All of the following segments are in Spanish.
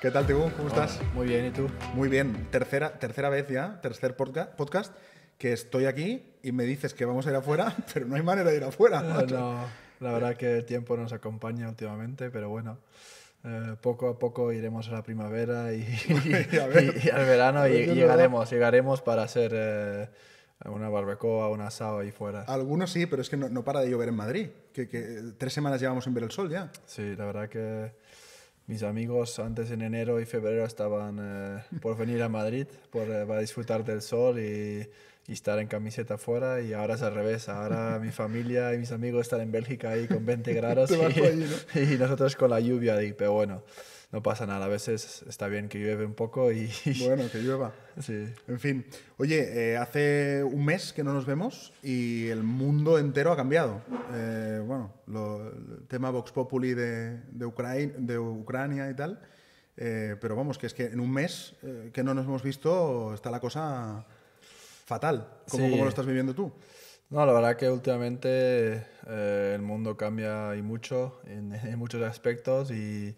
¿Qué tal, Tibú? ¿Cómo estás? Muy bien, ¿y tú? Muy bien. Tercera, tercera vez ya, tercer podcast, que estoy aquí y me dices que vamos a ir afuera, pero no hay manera de ir afuera. No, la verdad que el tiempo nos acompaña últimamente, pero bueno. Eh, poco a poco iremos a la primavera y, al verano y, llegaremos, llegaremos para hacer eh, una barbacoa, un asado ahí fuera. Algunos sí, pero es que no, para de llover en Madrid, que tres semanas llevamos sin ver el sol ya. Sí, la verdad que mis amigos antes en enero y febrero estaban eh, por venir a Madrid, por eh, para disfrutar del sol y, estar en camiseta fuera y ahora es al revés, ahora mi familia y mis amigos están en Bélgica ahí con 20 grados y, nosotros con la lluvia ahí, pero bueno no pasa nada. A veces está bien que llueve un poco y... Bueno, que llueva. Sí. En fin. Oye, eh, hace un mes que no nos vemos y el mundo entero ha cambiado. Eh, bueno, el tema Vox Populi de, de, de Ucrania y tal. Eh, pero vamos, que es que en un mes que no nos hemos visto está la cosa fatal. ¿Cómo, lo estás viviendo tú? No, la verdad que últimamente el mundo cambia y mucho en muchos aspectos y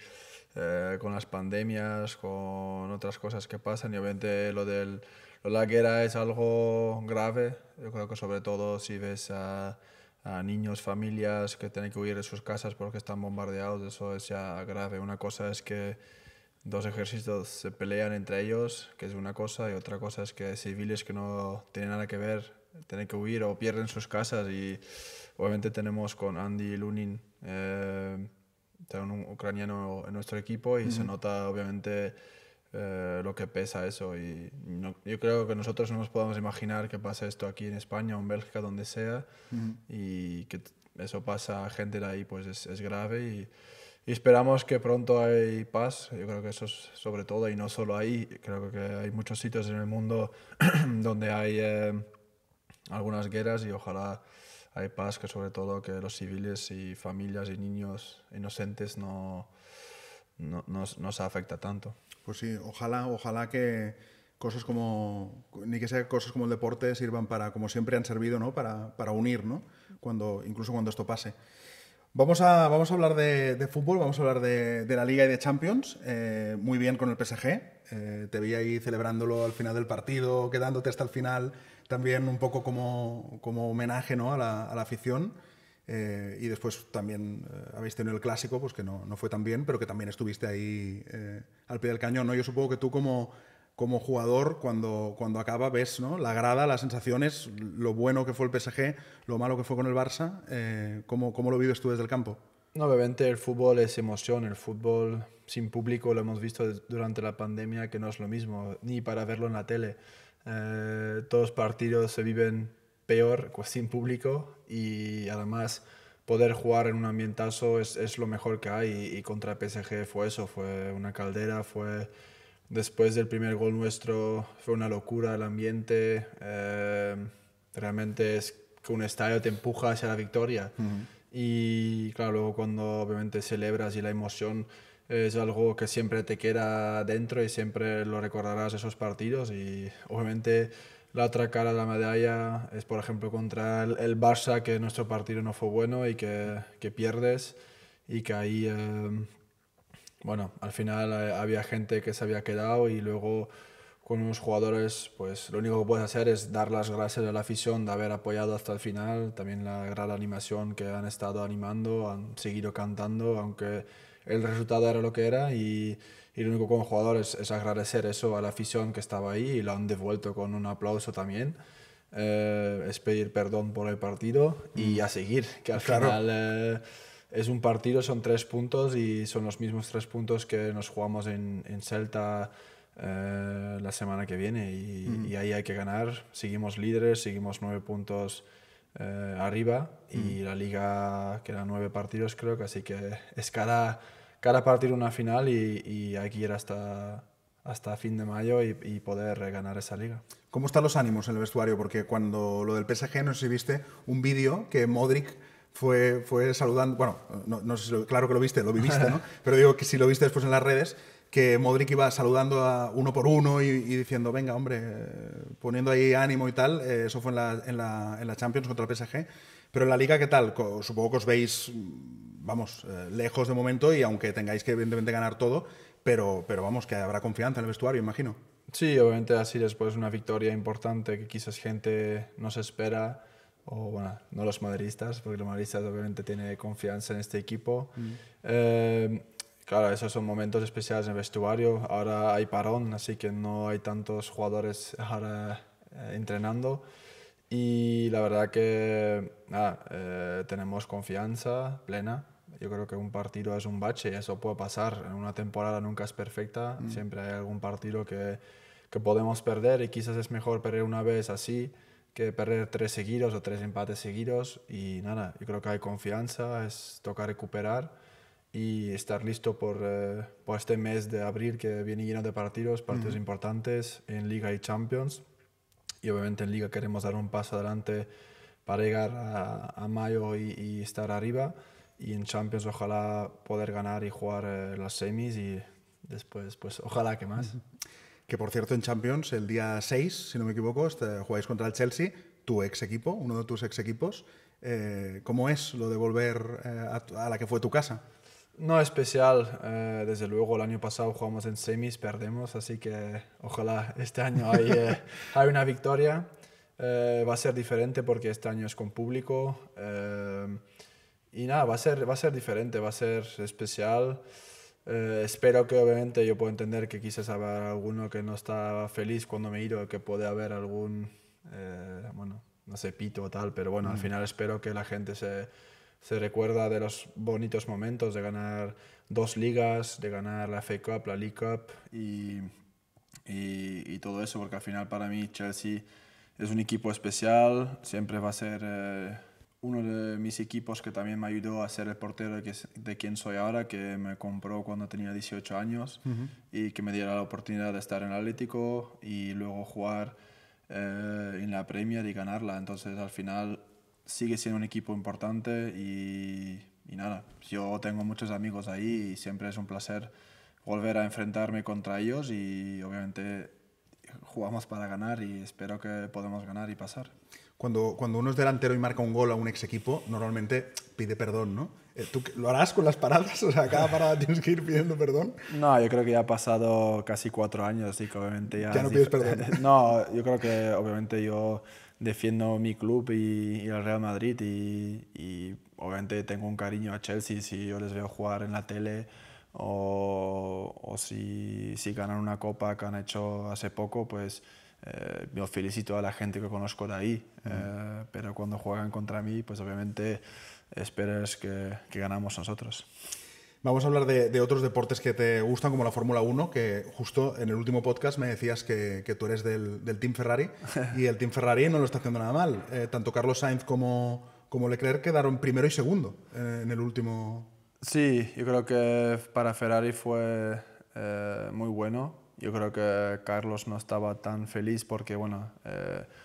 eh, con las pandemias, con otras cosas que pasan y obviamente lo de la guerra es algo grave. Yo creo que sobre todo si ves a, niños, familias que tienen que huir de sus casas porque están bombardeados, eso es ya grave. Una cosa es que dos ejércitos se pelean entre ellos, que es una cosa, y otra cosa es que civiles que no tienen nada que ver tienen que huir o pierden sus casas y obviamente tenemos con Andy Lunin. Eh, ucraniano en nuestro equipo y se nota obviamente eh, lo que pesa eso. Y yo creo que nosotros no nos podemos imaginar que pasa esto aquí en España o en Bélgica, donde sea, y que eso pasa a gente de ahí, pues es, grave. Y, esperamos que pronto hay paz. Yo creo que eso es sobre todo, y no solo ahí, creo que hay muchos sitios en el mundo donde hay eh, algunas guerras y ojalá hay paz que sobre todo que los civiles y familias y niños inocentes no, no, se afecta tanto. Pues sí, ojalá, ojalá que cosas como, ni que sea cosas como el deporte sirvan para, como siempre han servido, ¿no? Para, para unir, Cuando, incluso cuando esto pase. Vamos a, vamos a hablar de, fútbol, vamos a hablar de, la Liga y de Champions. Eh, muy bien con el PSG. Eh, te vi ahí celebrándolo al final del partido, quedándote hasta el final también un poco como, homenaje ¿no? a, la, afición. Eh, y después también eh, habéis tenido el clásico, pues que no, no, fue tan bien, pero que también estuviste ahí eh, al pie del cañón. ¿no? Yo supongo que tú como, como jugador, cuando, cuando acaba, ves ¿no? la grada, las sensaciones, lo bueno que fue el PSG, lo malo que fue con el Barça. ¿cómo, ¿Cómo lo vives tú desde el campo? obviamente el fútbol es emoción, el fútbol sin público lo hemos visto durante la pandemia que no es lo mismo, ni para verlo en la tele. Eh, todos los partidos se viven peor pues, sin público y además poder jugar en un ambientazo es, lo mejor que hay y, contra PSG fue eso, fue una caldera, fue después del primer gol nuestro, fue una locura el ambiente, eh, realmente es que un estadio te empuja hacia la victoria y claro, luego cuando obviamente celebras y la emoción es algo que siempre te queda dentro y siempre lo recordarás esos partidos y obviamente la otra cara de la medalla es por ejemplo contra el, el Barça que nuestro partido no fue bueno y que, pierdes y que ahí eh, bueno al final eh, había gente que se había quedado y luego con unos jugadores pues lo único que puedes hacer es dar las gracias a la afición de haber apoyado hasta el final también la gran animación que han estado animando han seguido cantando aunque el resultado era lo que era y, lo único como jugadores es, agradecer eso a la afición que estaba ahí y lo han devuelto con un aplauso también. Eh, es pedir perdón por el partido y mm. a seguir, que al final eh, es un partido, son tres puntos y son los mismos tres puntos que nos jugamos en, Celta eh, la semana que viene mm. y, ahí hay que ganar. Seguimos líderes, seguimos nueve puntos. arriba y mm. la liga queda nueve partidos creo que así que es cada cada partir una final y, y hay que ir hasta, hasta fin de mayo y, poder ganar esa liga. ¿Cómo están los ánimos en el vestuario? Porque cuando lo del PSG, no sé si viste un vídeo que Modric fue, fue saludando, bueno, no, sé claro que lo viste, lo viviste, ¿no? Pero digo que si lo viste después en las redes, que Modric iba saludando a uno por uno y, diciendo, venga, hombre, eh, poniendo ahí ánimo y tal, eh, eso fue en la, en, la, en la Champions contra el PSG pero en la liga, ¿qué tal? Supongo que os veis, mm, vamos, eh, lejos de momento y aunque tengáis que evidentemente ganar todo, pero, pero vamos, que habrá confianza en el vestuario, imagino. Sí, obviamente así después una victoria importante que quizás gente no se espera, o bueno, no los madridistas, porque los madridistas obviamente tienen confianza en este equipo. Mm. Em, claro, esos son momentos especiales en el vestuario. Ahora hay parón, así que no hay tantos jugadores ahora eh, entrenando. Y la verdad que nada, eh, tenemos confianza plena. Yo creo que un partido es un bache, eso puede pasar. En una temporada nunca es perfecta, mm. siempre hay algún partido que, que, podemos perder y quizás es mejor perder una vez así que perder tres seguidos o tres empates seguidos. Y nada, yo creo que hay confianza, es tocar recuperar y estar listo por, eh, por este mes de abril que viene lleno de partidos, partidos mm. importantes en Liga y Champions y obviamente en liga queremos dar un paso adelante para llegar a, mayo y, estar arriba y en Champions ojalá poder ganar y jugar eh, las semis y después pues ojalá que más. Que por cierto en Champions el día 6, si no me equivoco, este, jugáis contra el Chelsea, tu ex equipo, uno de tus ex equipos. Eh, ¿Cómo es lo de volver eh, a la que fue tu casa? No especial, eh, desde luego el año pasado jugamos en semis, perdemos, así que ojalá este año hay, eh, una victoria. Eh, va a ser diferente porque este año es con público y nada, va a, ser, va a ser diferente, va a ser especial. espero que obviamente yo puedo entender que quizás habrá alguno que no está feliz cuando me he ido, que puede haber algún, bueno, no sé, pito o tal, pero bueno, al mm. final espero que la gente se se recuerda de los bonitos momentos de ganar dos ligas, de ganar la FA Cup, la League Cup y, todo eso, porque al final para mí Chelsea es un equipo especial, siempre va a ser eh, uno de mis equipos que también me ayudó a ser el portero de quien soy ahora, que me compró cuando tenía 18 años y que me diera la oportunidad de estar en Atlético y luego jugar eh, en la Premier y ganarla. Entonces al final sigue siendo un equipo importante y, nada, yo tengo muchos amigos ahí y siempre es un placer volver a enfrentarme contra ellos y obviamente jugamos para ganar y espero que podamos ganar y pasar. Cuando, cuando uno es delantero y marca un gol a un ex equipo, normalmente pide perdón, ¿no? Eh, ¿Tú lo harás con las paradas? O sea, cada parada tienes que ir pidiendo perdón. No, yo creo que ya ha pasado casi cuatro años, así que obviamente ya... Ya no pides perdón. no, yo creo que obviamente yo defiendo mi club y, el Real Madrid y, obviamente tengo un cariño a Chelsea si yo les veo jugar en la tele o, si, si, ganan una copa que han hecho hace poco, pues eh, yo felicito a la gente que conozco de ahí, eh, pero cuando juegan contra mí, pues obviamente esperas que, que ganamos nosotros. Vamos a hablar de, otros deportes que te gustan, como la Fórmula 1, que justo en el último podcast me decías que, tú eres del, Team Ferrari y el Team Ferrari no lo está haciendo nada mal. Eh, tanto Carlos Sainz como, como Leclerc quedaron primero y segundo eh, en el último. Sí, yo creo que para Ferrari fue eh, muy bueno. Yo creo que Carlos no estaba tan feliz porque, bueno,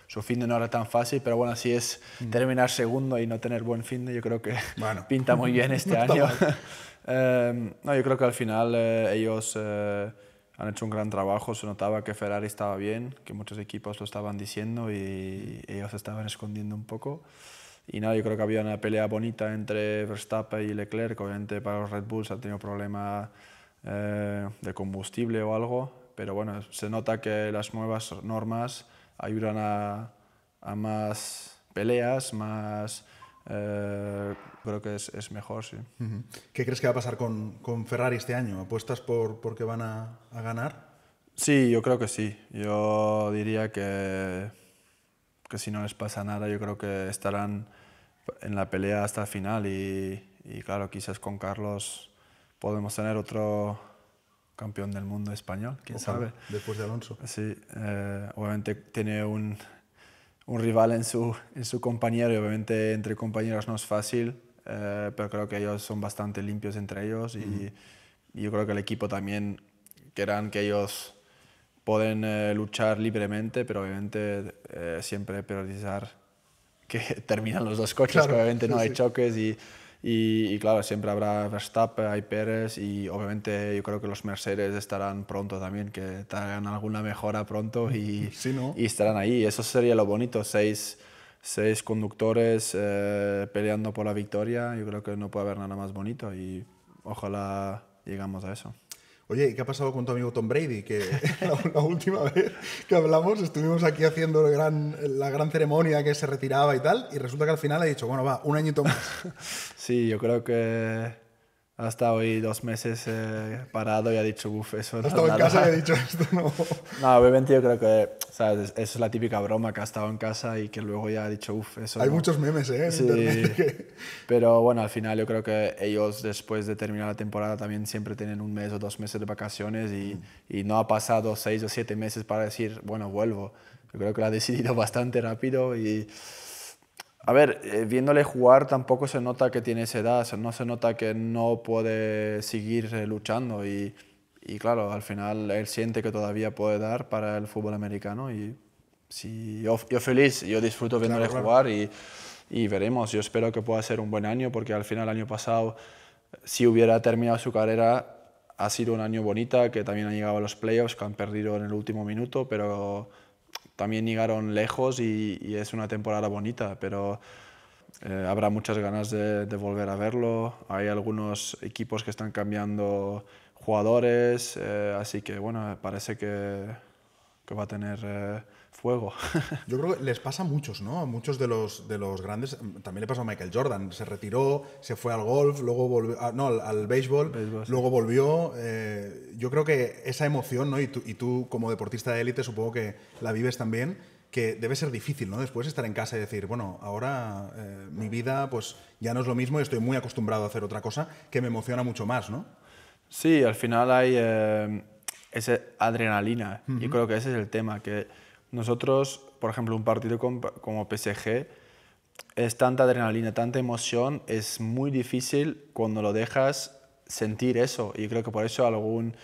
su fin de no era tan fácil, pero bueno, si es mm. terminar segundo y no tener buen fin yo creo que bueno, pinta muy bien este año. Em, no, yo creo que al final eh, ellos eh, han hecho un gran trabajo, se notaba que Ferrari estaba bien, que muchos equipos lo estaban diciendo y ellos estaban escondiendo un poco. Y nada, yo creo que había una pelea bonita entre Verstappen y Leclerc, obviamente para los Red Bulls han tenido problema eh, de combustible o algo, pero bueno, se nota que las nuevas normas ayudan a, a más peleas, más eh, creo que es, es, mejor, sí. ¿Qué crees que va a pasar con, con Ferrari este año? ¿Apuestas por, por que van a, a, ganar? Sí, yo creo que sí. Yo diría que, que si no les pasa nada, yo creo que estarán en la pelea hasta el final y, y claro, quizás con Carlos podemos tener otro campeón del mundo español, quién sabe. Después de Alonso. Sí, eh, obviamente tiene un, un rival en su, en su compañero y obviamente entre compañeros no es fácil, eh, pero creo que ellos son bastante limpios entre ellos y, yo creo que el equipo también querrán que ellos pueden eh, luchar libremente, pero obviamente eh, siempre priorizar que terminan los dos coches, obviamente no hay choques y y, claro, siempre habrá Verstappen, hay Pérez y obviamente yo creo que los Mercedes estarán pronto también, que hagan alguna mejora pronto y, y estarán ahí. Eso sería lo bonito, seis, seis conductores eh, peleando por la victoria. Yo creo que no puede haber nada más bonito y ojalá llegamos a eso. Oye, ¿y qué ha pasado con tu amigo Tom Brady? Que la, última vez que hablamos estuvimos aquí haciendo la gran ceremonia que se retiraba y tal, y resulta que al final ha dicho, bueno, va, un añito más. Sí, yo creo que ha estado ahí dos meses eh, parado y ha dicho, uff, eso no. Ha estado en casa y ha dicho, esto no. No, obviamente yo creo que, ¿sabes? Eso es la típica broma que ha estado en casa y que luego ya ha dicho, uff, eso. Hay muchos memes, ¿eh? sí. Pero bueno, al final yo creo que ellos, después de terminar la temporada, también siempre tienen un mes o dos meses de vacaciones y, mm. y no ha pasado seis o siete meses para decir, bueno, vuelvo. Yo creo que lo ha decidido bastante rápido y a ver, eh, viéndole jugar tampoco se nota que tiene esa edad, no se nota que no puede seguir eh, luchando y, claro, al final él siente que todavía puede dar para el fútbol americano y sí yo, feliz, yo disfruto viéndole jugar Y, y, veremos, yo espero que pueda ser un buen año porque al final el año pasado si hubiera terminado su carrera ha sido un año bonita, que también han llegado a los playoffs, que han perdido en el último minuto, pero también llegaron lejos y, es una temporada bonita, pero eh, habrá muchas ganas de, volver a verlo. Hay algunos equipos que están cambiando jugadores, eh, así que bueno, parece que, que va a tener... Eh, Yo creo que les pasa a muchos, ¿no? A muchos de los, de los grandes. Mm, también le pasó a Michael Jordan. Se retiró, se fue al golf, luego volvió. Ah, no, al, béisbol, luego volvió. Eh, yo creo que esa emoción, ¿no? Y tú, y tú como deportista de élite, supongo que la vives también que debe ser difícil, ¿no? Después estar en casa y decir, bueno, ahora eh, mi vida pues ya no es lo mismo y estoy muy acostumbrado a hacer otra cosa que me emociona mucho más, ¿no? Sí, al final hay eh, esa adrenalina yo y creo que ese es el tema, que nosotros, por ejemplo, un partido como PSG es tanta adrenalina, tanta emoción, es muy difícil cuando lo dejas sentir eso. Y creo que por eso algún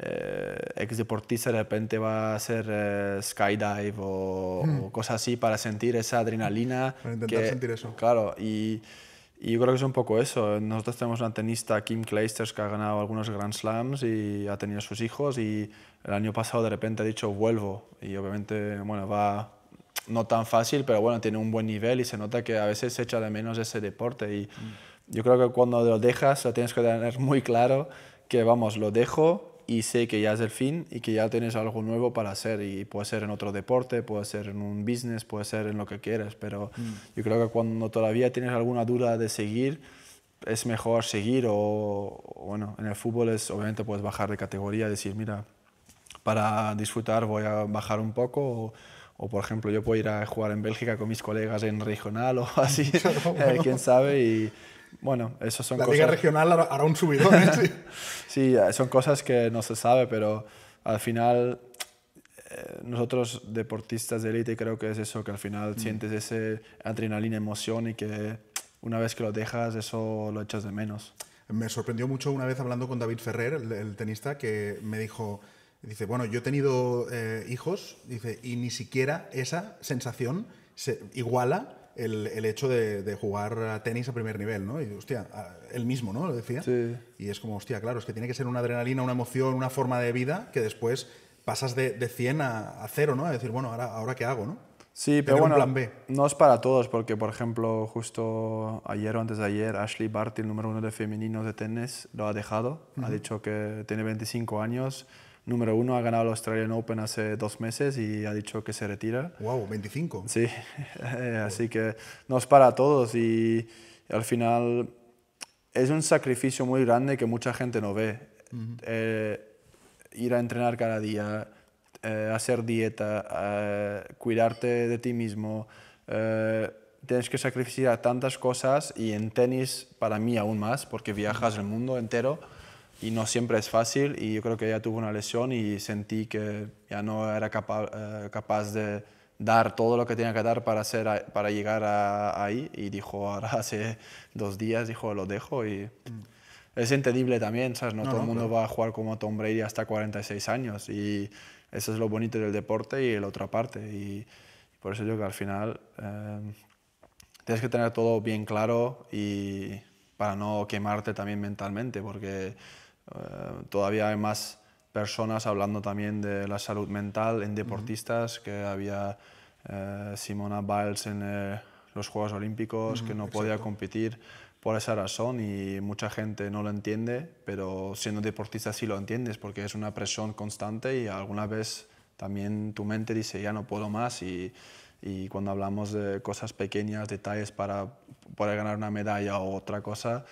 eh, ex deportista de repente va a hacer eh, skydive o, hmm. cosas así para sentir esa adrenalina. Para intentar sentir eso. Claro, y y yo creo que es un poco eso. Nosotros tenemos una tenista, Kim Clijsters, que ha ganado algunos Grand Slams y ha tenido sus hijos y el año pasado de repente ha dicho vuelvo y obviamente, bueno, va no tan fácil, pero bueno, tiene un buen nivel y se nota que a veces se echa de menos ese deporte y mm. yo creo que cuando lo dejas lo tienes que tener muy claro que vamos, lo dejo y sé que ya es el fin y que ya tienes algo nuevo para hacer y puede ser en otro deporte, puede ser en un business, puede ser en lo que quieras, pero mm. yo creo que cuando todavía tienes alguna duda de seguir, es mejor seguir o, bueno, en el fútbol es obviamente puedes bajar de categoría, decir, mira, para disfrutar voy a bajar un poco o, por ejemplo yo puedo ir a jugar en Bélgica con mis colegas en regional o así, eh, quién sabe y bueno, eso son cosas... La Liga Regional hará un subidón, ¿eh? sí. Eh, son cosas que no se sabe, pero al final eh, nosotros deportistas de élite creo que es eso, que al final mm. sientes ese adrenalina, emoción y que una vez que lo dejas eso lo echas de menos. Me sorprendió mucho una vez hablando con David Ferrer, el, tenista, que me dijo, dice, bueno, yo he tenido eh, hijos, dice, y ni siquiera esa sensación se iguala el, hecho de, de, jugar tenis a primer nivel, ¿no? Y, hostia, él mismo, ¿no? Lo decía. Sí. Y es como, hostia, claro, es que tiene que ser una adrenalina, una emoción, una forma de vida que después pasas de, de 100 a, a, cero, ¿no? A decir, bueno, ahora, ahora qué hago, ¿no? Sí, pero bueno, no es para todos, porque por ejemplo, justo ayer o antes de ayer, Ashley Barty, el número uno de femeninos de tenis, lo ha dejado. Ha dicho que tiene 25 años número uno, ha ganado el Australian Open hace dos meses y ha dicho que se retira. ¡Wow! ¿25? Sí, eh, así que no es para todos y al final es un sacrificio muy grande que mucha gente no ve. Eh, ir a entrenar cada día, eh, hacer dieta, cuidarte de ti mismo. tienes que sacrificar tantas cosas y en tenis, para mí aún más, porque viajas el mundo entero y no siempre es fácil y yo creo que ella tuvo una lesión y sentí que ya no era capa, eh, capaz de dar todo lo que tenía que dar para, hacer, para llegar ahí y dijo ahora hace dos días, dijo lo dejo y mm. es entendible también, ¿sabes? No, todo el mundo va a jugar como Tom Brady hasta 46 años y eso es lo bonito del deporte y la otra parte y, por eso yo que al final em, tienes que tener todo bien claro y para no quemarte también mentalmente porque eh, todavía hay más personas hablando también de la salud mental en deportistas, que había eh, Simona Biles en eh, los Juegos Olímpicos, que no podía competir por esa razón y mucha gente no lo entiende, pero siendo deportista sí lo entiendes porque es una presión constante y alguna vez también tu mente dice ya no puedo más y, y cuando hablamos de cosas pequeñas, detalles para poder ganar una medalla o otra cosa,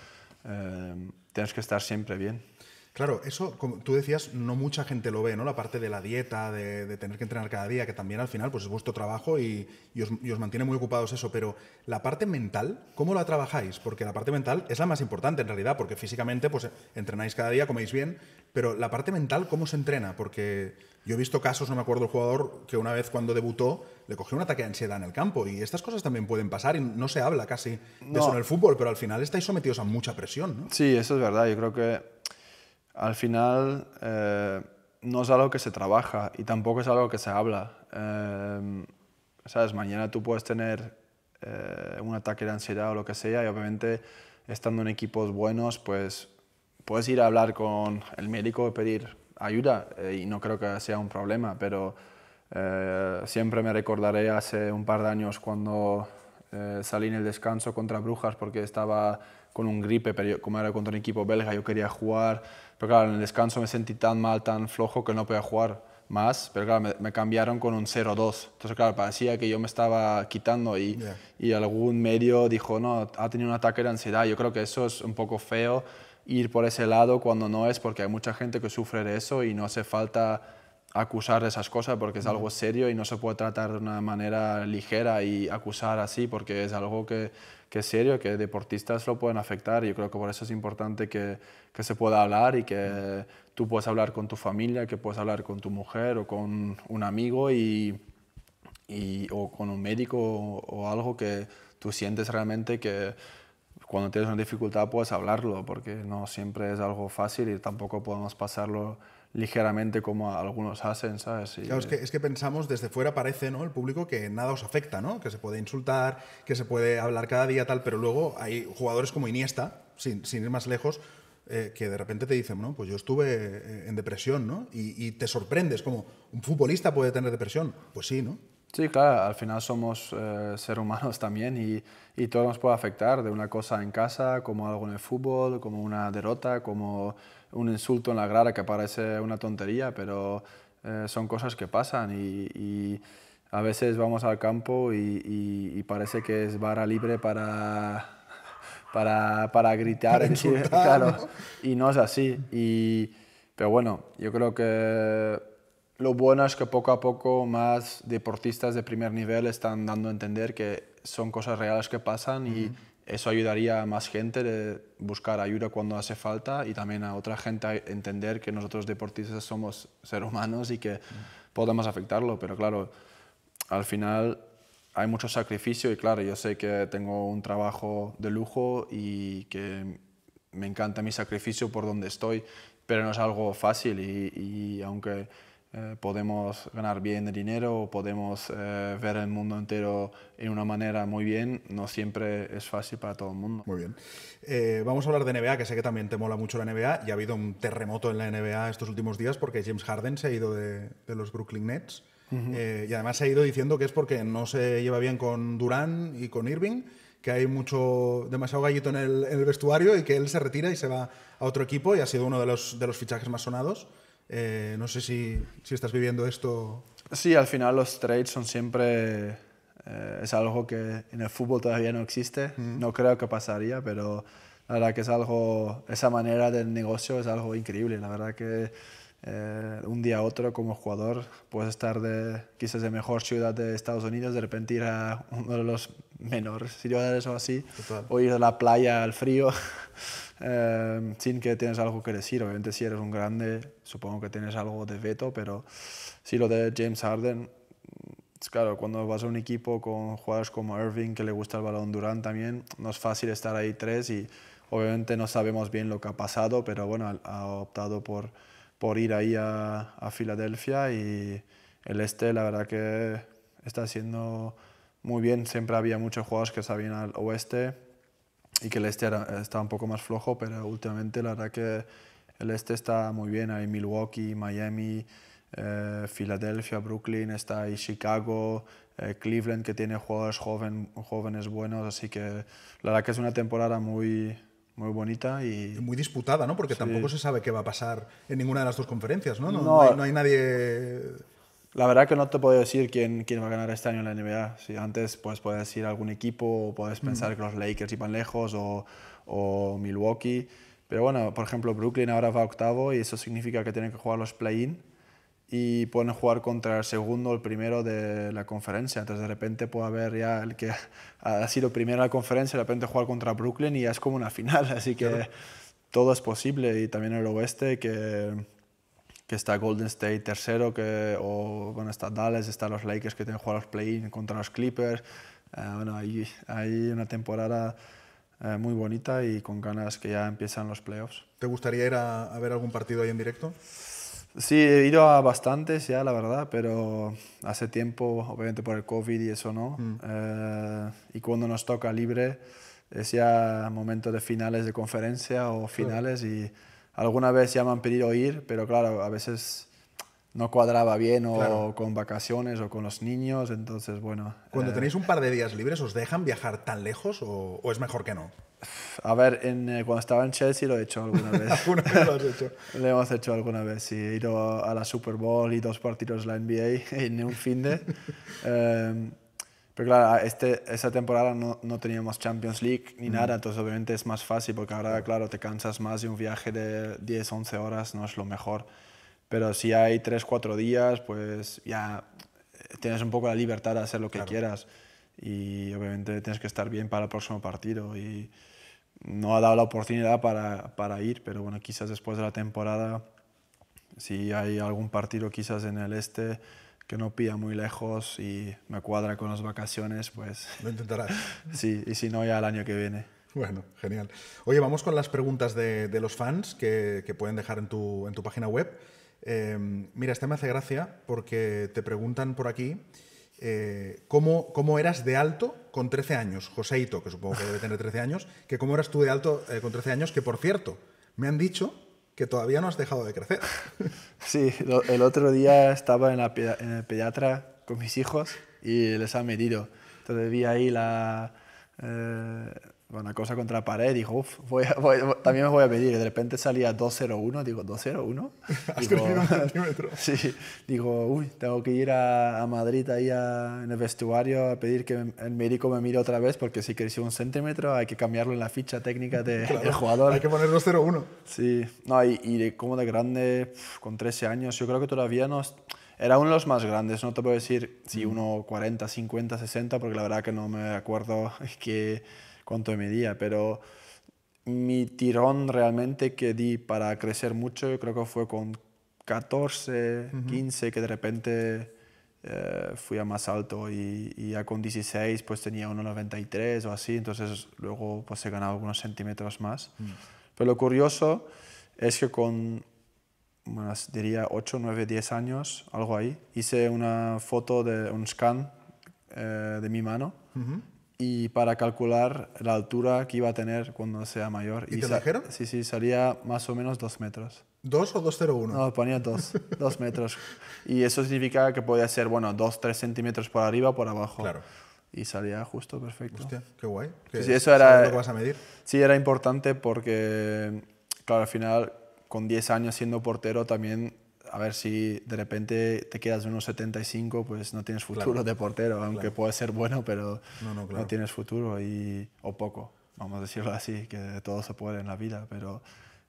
tienes que estar siempre bien. Claro, eso, como tú decías, no mucha gente lo ve, ¿no? La parte de la dieta, de, tener que entrenar cada día, que también al final pues, es vuestro trabajo y, os, mantiene muy ocupados eso, pero la parte mental, ¿cómo la trabajáis? Porque la parte mental es la más importante en realidad, porque físicamente pues, entrenáis cada día, coméis bien, pero la parte mental, ¿cómo se entrena? Porque yo he visto casos, no me acuerdo el jugador, que una vez cuando debutó le cogió un ataque de ansiedad en el campo y estas cosas también pueden pasar y no se habla casi de eso en el fútbol, pero al final estáis sometidos a mucha presión, ¿no? Sí, eso es verdad. Yo creo que al final eh, no es algo que se trabaja y tampoco es algo que se habla. Eh, ¿Sabes? Mañana tú puedes tener eh, un ataque de ansiedad o lo que sea y obviamente estando en equipos buenos, pues puedes ir a hablar con el médico y pedir ayuda y no creo que sea un problema, pero siempre me recordaré hace un par de años cuando salí en el descanso contra Brujas porque estaba con un gripe, pero como era contra un equipo belga, yo quería jugar. Pero claro, en el descanso me sentí tan mal, tan flojo que no podía jugar más, pero claro, me, cambiaron con un 0-2. Entonces, claro, parecía que yo me estaba quitando y, y, algún medio dijo, no, ha tenido un ataque de ansiedad. Yo creo que eso es un poco feo, ir por ese lado cuando no es, porque hay mucha gente que sufre de eso y no hace falta acusar esas cosas porque es algo serio y no se puede tratar de una manera ligera y acusar así porque es algo que, es serio, que deportistas lo pueden afectar. Yo creo que por eso es importante que, se pueda hablar y que tú puedas hablar con tu familia, que puedas hablar con tu mujer o con un amigo y, o con un médico o algo que tú sientes realmente que, cuando tienes una dificultad puedes hablarlo, porque no siempre es algo fácil y tampoco podemos pasarlo ligeramente como algunos hacen, ¿sabes? claro, es que, es que, pensamos desde fuera parece, ¿no? El público que nada os afecta, ¿no? Que se puede insultar, que se puede hablar cada día tal, pero luego hay jugadores como Iniesta, sin, ir más lejos, eh, que de repente te dicen, no, pues yo estuve eh, en depresión, ¿no? Y, y, te sorprendes, como, ¿un futbolista puede tener depresión? Pues sí, ¿no? Sí, claro, al final somos eh, seres humanos también y, y, todo nos puede afectar, de una cosa en casa, como algo en el fútbol, como una derrota, como un insulto en la grada que parece una tontería, pero eh, son cosas que pasan y, a veces vamos al campo y, parece que es vara libre para, para, gritar, y, ¿no? y no es así. pero bueno, yo creo que lo bueno es que poco a poco más deportistas de primer nivel están dando a entender que son cosas reales que pasan y eso ayudaría a más gente a buscar ayuda cuando hace falta y también a otra gente a entender que nosotros deportistas somos seres humanos y que podemos afectarlo. Pero claro, al final hay mucho sacrificio y claro, yo sé que tengo un trabajo de lujo y que me encanta mi sacrificio por donde estoy, pero no es algo fácil y aunque eh, podemos ganar bien dinero, podemos eh, ver el mundo entero en una manera muy bien, no siempre es fácil para todo el mundo. Muy bien. Eh, vamos a hablar de NBA, que sé que también te mola mucho la NBA, y ha habido un terremoto en la NBA estos últimos días porque James Harden se ha ido de, los Brooklyn Nets. y además se ha ido diciendo que es porque no se lleva bien con Durán y con Irving, que hay mucho demasiado gallito en el, vestuario y que él se retira y se va a otro equipo y ha sido uno de los, de los fichajes más sonados. Eh, no sé si, estás viviendo esto. Sí, al final los trades son siempre... Eh, es algo que en el fútbol todavía no existe. No creo que pasaría, pero la verdad que es algo... Esa manera del negocio es algo increíble. La verdad que eh, un día a otro como jugador puedes estar de quizás de mejor ciudad de Estados Unidos, de repente ir a uno de los menores ciudades o así, o ir a la playa al frío. Em, sin que tienes algo que decir. Obviamente si eres un grande, supongo que tienes algo de veto, pero sí lo de James Harden, claro, cuando vas a un equipo con jugadores como Irving, que le gusta el balón Durán también, no es fácil estar ahí tres y obviamente no sabemos bien lo que ha pasado, pero bueno, ha optado por, ir ahí a, a Filadelfia y el este la verdad que está haciendo muy bien, siempre había muchos jugadores que sabían al oeste y que el este está un poco más flojo, pero últimamente la verdad que el este está muy bien. Hay Milwaukee, Miami, eh, Filadelfia, Brooklyn, está ahí Chicago, eh, Cleveland, que tiene jugadores joven, jóvenes buenos. Así que la verdad que es una temporada muy, muy bonita y... Muy disputada, ¿no? Porque tampoco se sabe qué va a pasar en ninguna de las dos conferencias, ¿no? No, no hay nadie la verdad que no te puedo decir quién, quién va a ganar este año en la NBA. Si antes pues, puedes decir algún equipo, o puedes pensar que los Lakers iban lejos o, Milwaukee. Pero bueno, por ejemplo, Brooklyn ahora va octavo y eso significa que tienen que jugar los play-in y pueden jugar contra el segundo o el primero de la conferencia. Entonces de repente puede haber ya el que ha sido primero en la conferencia, de repente jugar contra Brooklyn y es como una final. Así que todo es posible y también el oeste que que está Golden State tercero, que, o con está Dallas, están los Lakers que tienen que jugar los play-in contra los Clippers. Eh, bueno, hay, hay, una temporada eh, muy bonita y con ganas que ya empiezan los playoffs. ¿Te gustaría ir a, ver algún partido ahí en directo? Sí, he ido a bastantes ya, la verdad, pero hace tiempo, obviamente por el COVID y eso no. Mm. Eh, y cuando nos toca libre, es ya momento de finales de conferencia o finales y alguna vez me han pedido ir, pero claro, a veces no cuadraba bien o con vacaciones o con los niños, entonces bueno. Cuando eh, tenéis un par de días libres, ¿os dejan viajar tan lejos o, es mejor que no? A ver, en, eh, cuando estaba en Chelsea lo he hecho alguna vez. ¿Alguna vez lo has hecho? lo hemos hecho alguna vez, sí. He ido a la Super Bowl y dos partidos de la NBA en un fin de... Em, pero claro, este, esa temporada no, no teníamos Champions League ni nada, entonces obviamente es más fácil porque ahora, claro, te cansas más de un viaje de 10, 11 horas, no es lo mejor. Pero si hay 3, 4 días, pues ya eh, tienes un poco la libertad de hacer lo que quieras y obviamente tienes que estar bien para el próximo partido y no ha dado la oportunidad para, para ir, pero bueno, quizás después de la temporada, si hay algún partido quizás en el este, que no pilla muy lejos y me cuadra con las vacaciones, pues... Lo intentarás. sí, y si no, ya el año que viene. Bueno, genial. Oye, vamos con las preguntas de, los fans que, pueden dejar en tu, en tu página web. Em, mira, este me hace gracia porque te preguntan por aquí eh, ¿cómo, eras de alto con 13 años. Joseito, que supongo que debe tener 13 años, que cómo eras tú de alto eh, con 13 años, que por cierto, me han dicho que todavía no has dejado de crecer. Sí, el otro día estaba en, la, el pediatra con mis hijos y les ha medido. todavía vi ahí la, eh, una cosa contra la pared, dijo, uff, voy, también me voy a pedir. Y de repente salía 201, digo, 201. Has digo, un centímetro. sí, digo, uy, tengo que ir a, Madrid ahí en el vestuario a pedir que el médico me mire otra vez porque si creció un centímetro hay que cambiarlo en la ficha técnica de, jugador. Hay que poner 201. Sí, no, y, y como de grande, con 13 años, yo creo que todavía no era uno de los más grandes, no te puedo decir si mm. uno 40, 50, 60, porque la verdad que no me acuerdo que cuánto medía, pero mi tirón realmente que di para crecer mucho, yo creo que fue con 14, 15, que de repente eh, fui a más alto y, ya con 16 pues tenía 1,93 o así, entonces luego pues he ganado algunos centímetros más. Mm. Pero lo curioso es que con, bueno, diría 8, 9, 10 años, algo ahí, hice una foto de un scan eh, de mi mano y para calcular la altura que iba a tener cuando sea mayor. ¿Y, te dijeron? Sí, sí, salía más o menos dos metros. ¿Dos o 2,01? No, ponía dos, dos metros. Y eso significa que podía ser, bueno, dos, tres centímetros por arriba o por abajo. Claro. Y salía justo, perfecto. Hostia, qué guay. sí, eso era, lo que vas a medir? Sí, era importante porque, claro, al final, con 10 años siendo portero, también a ver si de repente te quedas de unos 75, pues no tienes futuro de portero, aunque puede ser bueno, pero no, tienes futuro y, o poco, vamos a decirlo así, que todo se puede en la vida, pero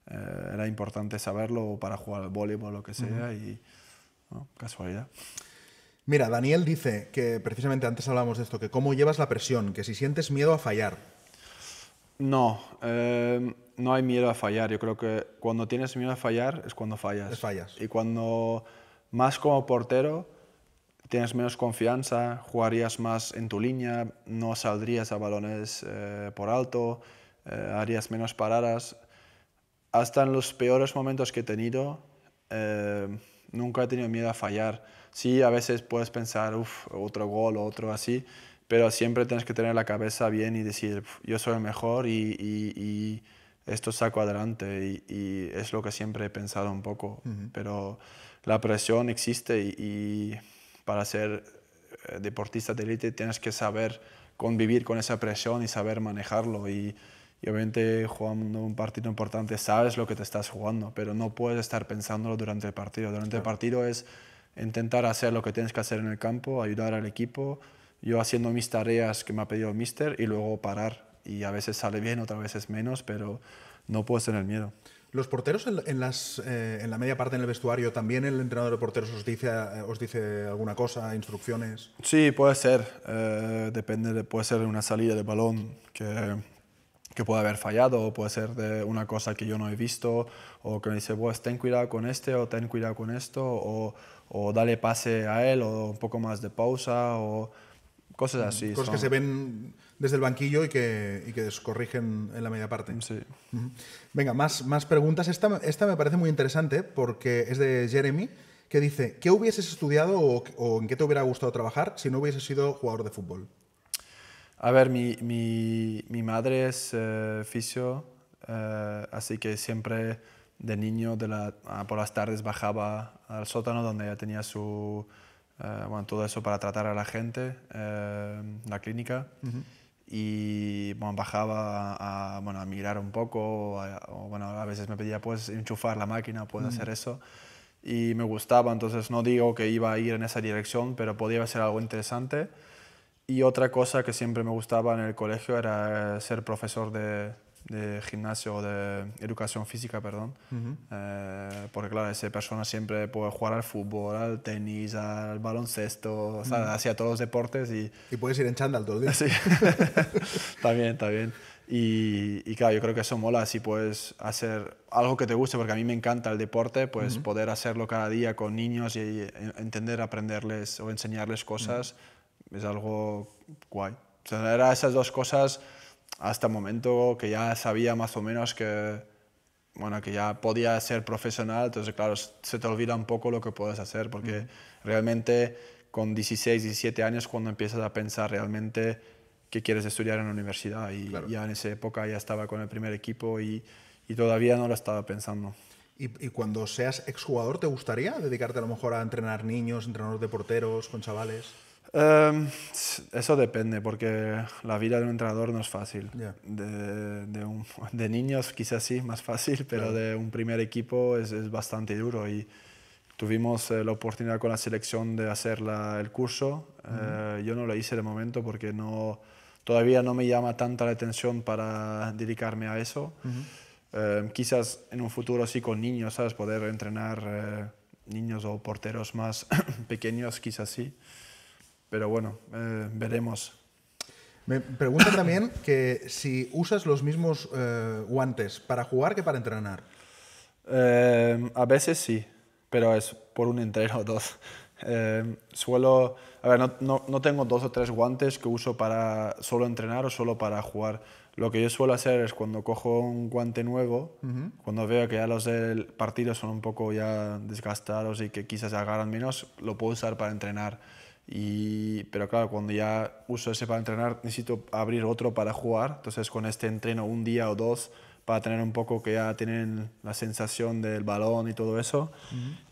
eh, era importante saberlo para jugar al voleibol o lo que sea y casualidad. Mira, Daniel dice que precisamente antes hablábamos de esto, que cómo llevas la presión, que si sientes miedo a fallar. No, eh, no hay miedo a fallar. Yo creo que cuando tienes miedo a fallar es cuando fallas. Y cuando más como portero tienes menos confianza, jugarías más en tu línea, no saldrías a balones eh, por alto, eh, harías menos paradas. Hasta en los peores momentos que he tenido, eh, nunca he tenido miedo a fallar. Sí, a veces puedes pensar, uff, otro gol o otro así, pero siempre tienes que tener la cabeza bien y decir, yo soy el mejor y esto saco adelante y, es lo que siempre he pensado un poco. Pero la presión existe y, para ser eh, deportista de élite tienes que saber convivir con esa presión y saber manejarlo. Y, obviamente jugando un partido importante sabes lo que te estás jugando, pero no puedes estar pensándolo durante el partido. Durante el partido es intentar hacer lo que tienes que hacer en el campo, ayudar al equipo, yo haciendo mis tareas que me ha pedido el mister y luego parar y a veces sale bien, otras veces menos, pero no puedes tener miedo. ¿Los porteros en, las, eh, en la media parte, en el vestuario, también el entrenador de porteros os dice, eh, os dice alguna cosa, instrucciones? Sí, puede ser. Eh, depende, puede ser una salida de balón que, que puede haber fallado, o puede ser de una cosa que yo no he visto, o que me dice, pues ten cuidado con este, o ten cuidado con esto, o, o dale pase a él, o un poco más de pausa, o Cosas así. Cosas que se ven desde el banquillo y que, y corrigen en la media parte. Sí. Venga, más, más preguntas. Esta, esta me parece muy interesante porque es de Jeremy, que dice, ¿qué hubieses estudiado o, en qué te hubiera gustado trabajar si no hubieses sido jugador de fútbol? A ver, mi, madre es eh, fisio, eh, así que siempre de niño de la, ah, por las tardes bajaba al sótano donde ella tenía su eh, bueno, todo eso para tratar a la gente, eh, la clínica. Y bueno, bajaba a, bueno, a mirar un poco, a, bueno, a veces me pedía, puedes enchufar la máquina, puedes hacer eso. Y me gustaba, entonces no digo que iba a ir en esa dirección, pero podía ser algo interesante. Y otra cosa que siempre me gustaba en el colegio era eh, ser profesor de, de gimnasio o de educación física, perdón, eh, porque claro, esa persona siempre puede jugar al fútbol, al tenis, al baloncesto, o sea, hacia todos los deportes y... puedes ir en chándal todo el día. Sí, también, también. Y, y, claro, yo creo que eso mola, si puedes hacer algo que te guste, porque a mí me encanta el deporte, pues poder hacerlo cada día con niños y entender, aprenderles o enseñarles cosas, es algo guay. O sea, esas dos cosas hasta el momento que ya sabía más o menos que, bueno, que ya podía ser profesional, entonces claro, se te olvida un poco lo que puedes hacer, porque realmente con 16, 17 años cuando empiezas a pensar realmente qué quieres estudiar en la universidad y ya en esa época ya estaba con el primer equipo y, todavía no lo estaba pensando. ¿Y, cuando seas exjugador te gustaría dedicarte a lo mejor a entrenar niños, entrenadores de porteros, con chavales? Em, eso depende, porque la vida de un entrenador no es fácil. De, de, un, de, niños quizás sí, más fácil, pero de un primer equipo es, es, bastante duro. Y tuvimos eh, la oportunidad con la selección de hacer el curso. Eh, yo no lo hice de momento porque no, todavía no me llama tanta la atención para dedicarme a eso. Em, quizás en un futuro sí con niños, ¿sabes? Poder entrenar eh, niños o porteros más pequeños, quizás sí. Pero bueno, eh, veremos. Me pregunta también que si usas los mismos eh, guantes para jugar que para entrenar. Eh, a veces sí, pero es por un entero o dos. suelo, a ver, no, tengo dos o tres guantes que uso para solo entrenar o solo para jugar. Lo que yo suelo hacer es cuando cojo un guante nuevo, cuando veo que ya los del partido son un poco ya desgastados y que quizás agarran menos, lo puedo usar para entrenar y, pero claro, cuando ya uso ese para entrenar, necesito abrir otro para jugar. Entonces con este entreno un día o dos para tener un poco que ya tienen la sensación del balón y todo eso.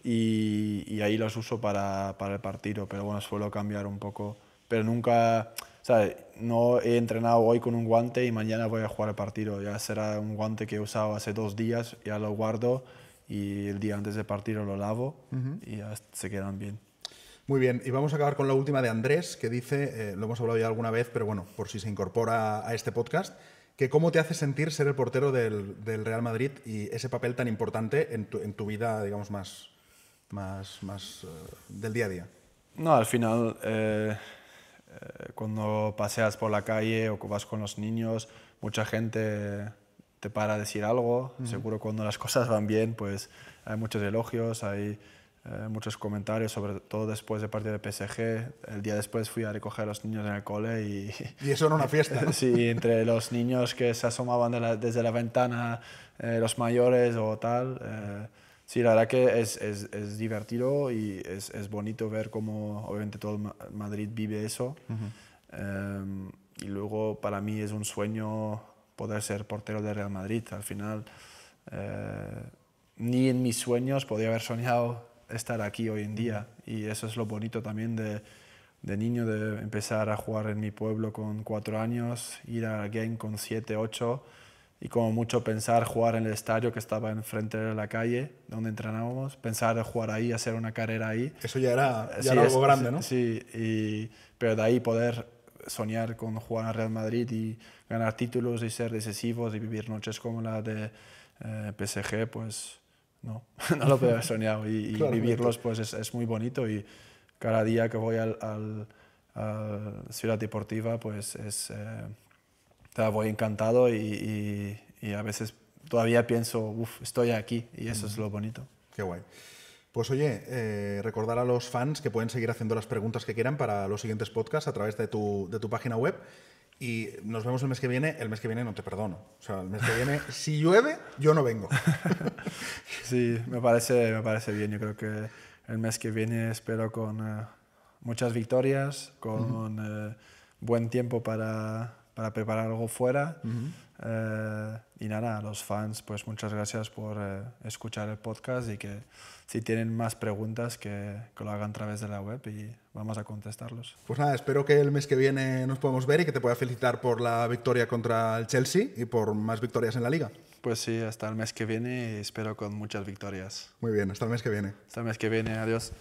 y, y, ahí los uso para, para, el partido. Pero bueno, suelo cambiar un poco. Pero nunca, sea, No he entrenado hoy con un guante y mañana voy a jugar el partido. Ya será un guante que he usado hace dos días, ya lo guardo y el día antes del partido lo lavo y ya se quedan bien. Muy bien, y vamos a acabar con la última de Andrés, que dice, eh, lo hemos hablado ya alguna vez, pero bueno, por si se incorpora a este podcast, que cómo te hace sentir ser el portero del, Real Madrid y ese papel tan importante en tu, vida, digamos, más, más, más eh, del día a día. No, al final, eh, cuando paseas por la calle o vas con los niños, mucha gente te para a decir algo. Seguro cuando las cosas van bien, pues hay muchos elogios, hay eh, muchos comentarios, sobre todo después de partido de PSG. El día después fui a recoger a los niños en el cole y... Y eso era una fiesta. sí, entre los niños que se asomaban desde la ventana, eh, los mayores o tal. Eh, sí, la verdad que es, es, es divertido y es, es, bonito ver cómo obviamente todo Madrid vive eso. y luego para mí es un sueño poder ser portero de Real Madrid. Al final, ni en mis sueños podía haber soñado estar aquí hoy en día. Y eso es lo bonito también de, niño, de empezar a jugar en mi pueblo con cuatro años, ir a game con siete, ocho, y como mucho pensar jugar en el estadio que estaba enfrente de la calle donde entrenábamos, pensar jugar ahí, hacer una carrera ahí. Eso ya era, algo grande, ¿no? Sí, y, pero de ahí poder soñar con jugar a Real Madrid y ganar títulos y ser decisivos y vivir noches como la de eh, PSG, pues no, no lo puedo haber soñado y, vivirlos pues es, muy bonito y cada día que voy al, Ciudad Deportiva pues es, eh, te voy encantado y, a veces todavía pienso, uff, estoy aquí y eso es lo bonito. Qué guay. Pues oye, eh, recordar a los fans que pueden seguir haciendo las preguntas que quieran para los siguientes podcasts a través de tu, de tu página web y nos vemos el mes que viene. El mes que viene no te perdono. O sea, el mes que viene, si llueve, yo no vengo. sí, me parece, me parece bien. Yo creo que el mes que viene espero con eh, muchas victorias, con eh, buen tiempo para, para, preparar algo fuera. Y nada, a los fans, pues muchas gracias por eh, escuchar el podcast y que si tienen más preguntas, que, que, lo hagan a través de la web y vamos a contestarlos. Pues nada, espero que el mes que viene nos podamos ver y que te pueda felicitar por la victoria contra el Chelsea y por más victorias en la liga. Pues sí, hasta el mes que viene y espero con muchas victorias. Muy bien, hasta el mes que viene. Hasta el mes que viene, adiós.